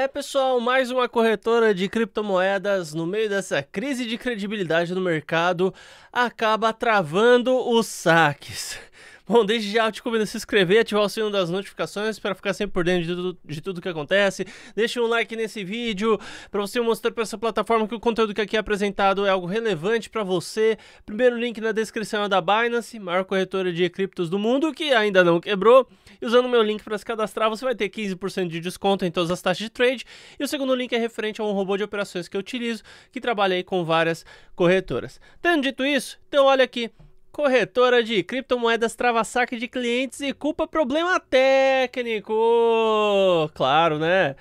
É, pessoal, mais uma corretora de criptomoedas no meio dessa crise de credibilidade no mercado acaba travando os saques. Bom, desde já te convido a se inscrever, ativar o sino das notificações para ficar sempre por dentro de tudo, de tudo que acontece. Deixe um like nesse vídeo para você mostrar para essa plataforma que o conteúdo que aqui é apresentado é algo relevante para você. Primeiro link na descrição é da Binance, maior corretora de criptos do mundo, que ainda não quebrou. E usando o meu link para se cadastrar, você vai ter 15% de desconto em todas as taxas de trade. E o segundo link é referente a um robô de operações que eu utilizo, que trabalha aí com várias corretoras. Tendo dito isso, então olha aqui. Corretora de criptomoedas trava saque de clientes e culpa problema técnico. Claro, né?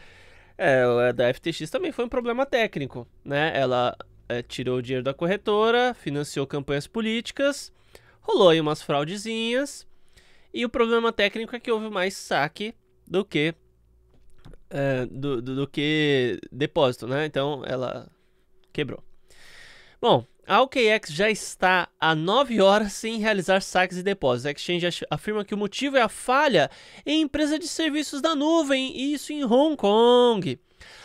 É, da FTX também foi um problema técnico, né? Ela é, tirou o dinheiro da corretora, financiou campanhas políticas, rolou aí umas fraudezinhas. E o problema técnico é que houve mais saque do que é, do, do, do que depósito, né? Então ela quebrou. Bom, a OKEx já está há 9 horas sem realizar saques e depósitos. A Exchange afirma que o motivo é a falha em empresa de serviços da nuvem, e isso em Hong Kong.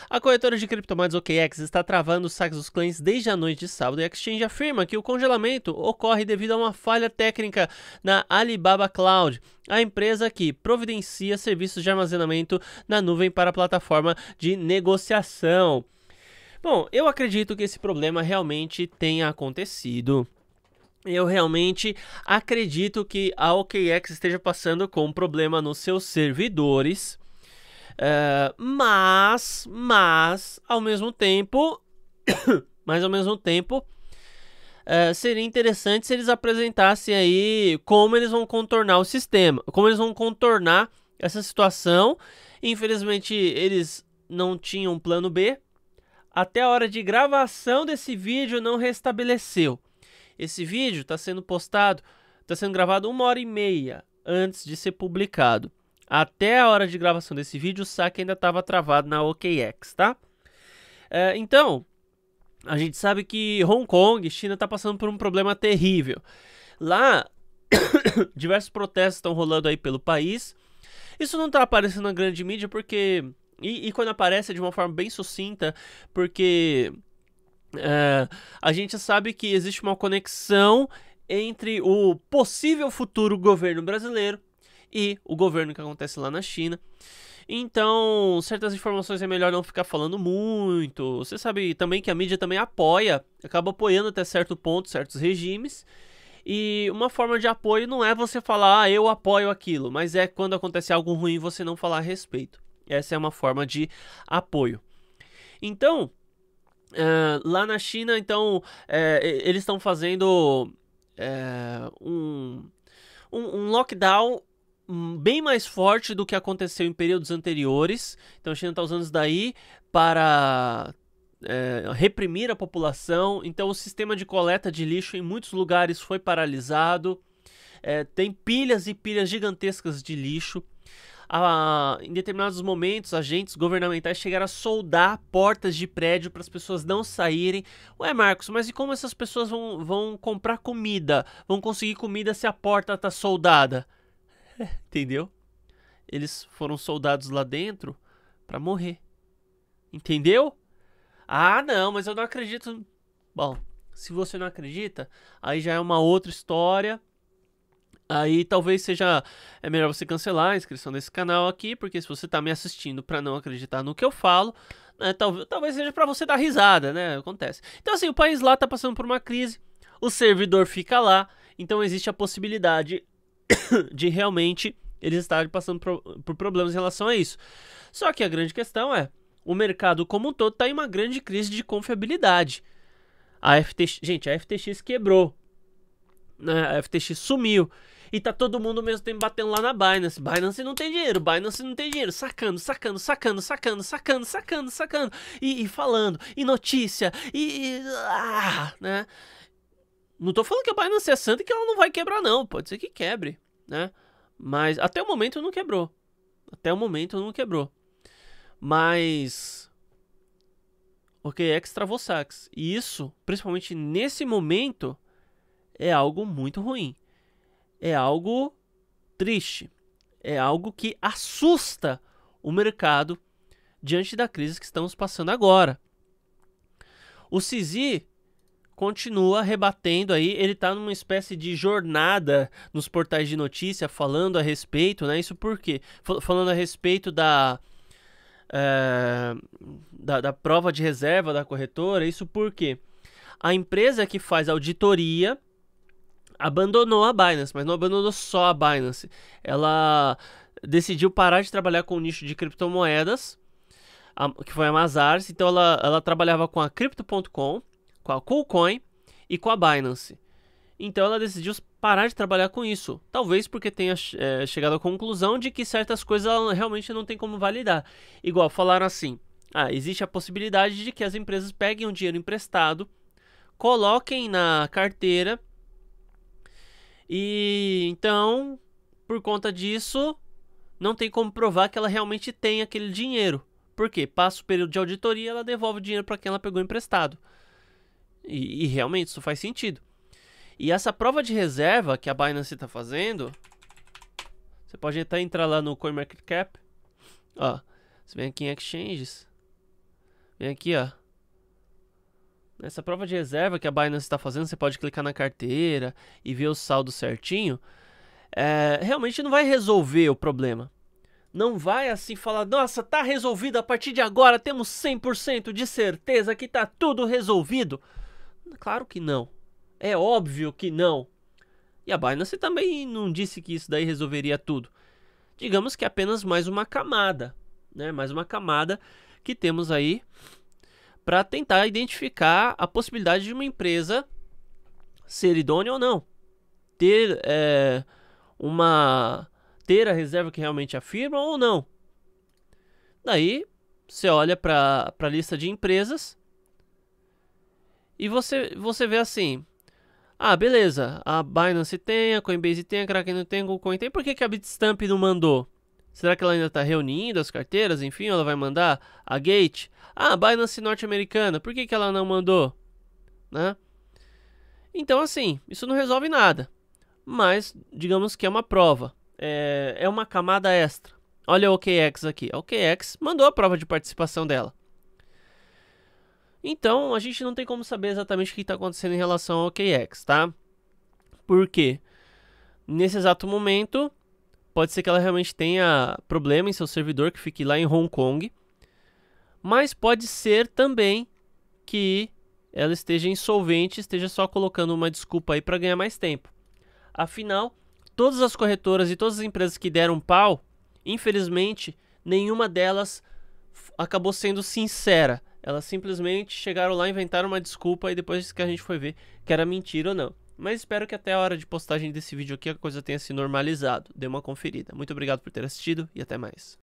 A corretora de criptomoedas OKEx está travando os saques dos clientes desde a noite de sábado e a Exchange afirma que o congelamento ocorre devido a uma falha técnica na Alibaba Cloud, a empresa que providencia serviços de armazenamento na nuvem para a plataforma de negociação. Bom, eu acredito que esse problema realmente tenha acontecido. Eu realmente acredito que a OKEx esteja passando com um problema nos seus servidores. Uh, mas, mas, ao mesmo tempo, mas ao mesmo tempo, Uh, seria interessante se eles apresentassem aí como eles vão contornar o sistema, como eles vão contornar essa situação. Infelizmente, eles não tinham um plano B, até a hora de gravação desse vídeo não restabeleceu. Esse vídeo está sendo postado, está sendo gravado uma hora e meia antes de ser publicado. Até a hora de gravação desse vídeo, o saque ainda estava travado na OKEx, tá? É, então, a gente sabe que Hong Kong, China, está passando por um problema terrível. Lá, diversos protestos estão rolando aí pelo país. Isso não está aparecendo na grande mídia porque e, e quando aparece é de uma forma bem sucinta, porque é, a gente sabe que existe uma conexão entre o possível futuro governo brasileiro e o governo que acontece lá na China. Então, certas informações é melhor não ficar falando muito. Você sabe também que a mídia também apoia, acaba apoiando até certo ponto certos regimes. E uma forma de apoio não é você falar, ah, eu apoio aquilo, mas é quando acontece algo ruim você não falar a respeito. Essa é uma forma de apoio. Então, eh, lá na China, então, é, eles estão fazendo é, um, um, um lockdown hum, bem mais forte do que aconteceu em períodos anteriores. Então, a China está usando isso daí para é, reprimir a população. Então, o sistema de coleta de lixo em muitos lugares foi paralisado. É, tem pilhas e pilhas gigantescas de lixo a, em determinados momentos, agentes governamentais chegaram a soldar portas de prédio para as pessoas não saírem. Ué, Marcos, mas e como essas pessoas vão, vão comprar comida? Vão conseguir comida se a porta está soldada? É, entendeu? Eles foram soldados lá dentro para morrer. Entendeu? Ah, não, mas eu não acredito. Bom, se você não acredita, aí já é uma outra história Aí talvez seja é melhor você cancelar a inscrição desse canal aqui, porque se você está me assistindo para não acreditar no que eu falo, né, talvez, talvez seja para você dar risada, né? Acontece. Então assim, o país lá está passando por uma crise, o servidor fica lá, então existe a possibilidade de realmente eles estarem passando por, por problemas em relação a isso. Só que a grande questão é, o mercado como um todo está em uma grande crise de confiabilidade. A FTX, gente, a FTX quebrou, né, A FTX sumiu e tá todo mundo ao mesmo tempo batendo lá na Binance. Binance não tem dinheiro, Binance não tem dinheiro. Sacando, sacando, sacando, sacando, sacando, sacando, sacando. E, e falando, e notícia, e. e ah, né? Não tô falando que a Binance é santa e que ela não vai quebrar, não. Pode ser que quebre, né? Mas até o momento não quebrou. Até o momento não quebrou. Mas. OKEx travou saques. E isso, principalmente nesse momento, é algo muito ruim é algo triste, é algo que assusta o mercado diante da crise que estamos passando agora. O Sisi continua rebatendo aí, ele está numa espécie de jornada nos portais de notícia falando a respeito, né? Isso por quê? falando a respeito da, é, da, da prova de reserva da corretora, isso por quê? A empresa que faz auditoria abandonou a Binance, mas não abandonou só a Binance. Ela decidiu parar de trabalhar com o nicho de criptomoedas, a, que foi a Mazars. Então ela, ela trabalhava com a Crypto.com, com a Coolcoin e com a Binance. Então ela decidiu parar de trabalhar com isso. Talvez porque tenha é, chegado à conclusão de que certas coisas ela realmente não tem como validar. Igual falaram assim: ah, existe a possibilidade de que as empresas peguem um dinheiro emprestado, coloquem na carteira e então, por conta disso, não tem como provar que ela realmente tem aquele dinheiro. Por quê? Passa o período de auditoria, ela devolve o dinheiro para quem ela pegou emprestado. E, e, realmente isso faz sentido. E essa prova de reserva que a Binance está fazendo, você pode até entrar lá no CoinMarketCap. Ó, você vem aqui em Exchanges. Vem aqui, ó. Essa prova de reserva que a Binance está fazendo, você pode clicar na carteira e ver o saldo certinho. É, realmente não vai resolver o problema. Não vai assim falar, nossa, tá resolvido, a partir de agora temos 100% de certeza que tá tudo resolvido. Claro que não. É óbvio que não. E a Binance também não disse que isso daí resolveria tudo. Digamos que é apenas mais uma camada, né? Mais uma camada que temos aí para tentar identificar a possibilidade de uma empresa ser idônea ou não, ter é, uma ter a reserva que realmente afirma ou não. Daí você olha para a lista de empresas e você você vê assim, ah, beleza, a Binance tem, a Coinbase tem, a Kraken não tem, a Google tem, por que, que a Bitstamp não mandou? Será que ela ainda está reunindo as carteiras? Enfim, ela vai mandar a Gate? Ah, a Binance norte-americana, por que, que ela não mandou? Né? Então, assim, isso não resolve nada. Mas, digamos que é uma prova. É, é uma camada extra. Olha a OKX aqui. A OKX mandou a prova de participação dela. Então, a gente não tem como saber exatamente o que está acontecendo em relação ao OKX, tá? Por quê? Nesse exato momento, Pode ser que ela realmente tenha problema em seu servidor que fique lá em Hong Kong. Mas pode ser também que ela esteja insolvente, esteja só colocando uma desculpa aí para ganhar mais tempo. Afinal, todas as corretoras e todas as empresas que deram pau, infelizmente, nenhuma delas acabou sendo sincera. Elas simplesmente chegaram lá, inventaram uma desculpa e depois que a gente foi ver que era mentira ou não. Mas espero que até a hora de postagem desse vídeo aqui a coisa tenha se normalizado. Dê uma conferida. Muito obrigado por ter assistido e até mais.